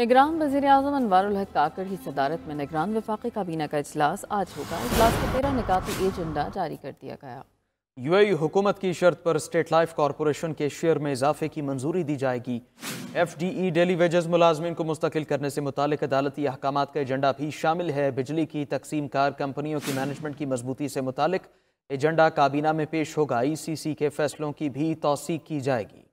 निगरान वजीर अजम अनवारक काकर की सदारत में निगरान वफाकी काबीना का अजलास आज होगा अजलास का तेरह निकाती एजेंडा जारी कर दिया गया यू ए हुकूमत की शर्त पर स्टेट लाइफ कॉरपोरेशन के शेयर में इजाफे की मंजूरी दी जाएगी F D E daily wages मुलाजमन को मुस्तकिल करने से मुतल अदालती अहकाम का एजेंडा भी शामिल है बिजली की तकसीम कार कंपनियों की मैनेजमेंट की मजबूती से मुतल एजेंडा काबीना में पेश होगा ई सी सी के फैसलों की भी तोसीक की जाएगी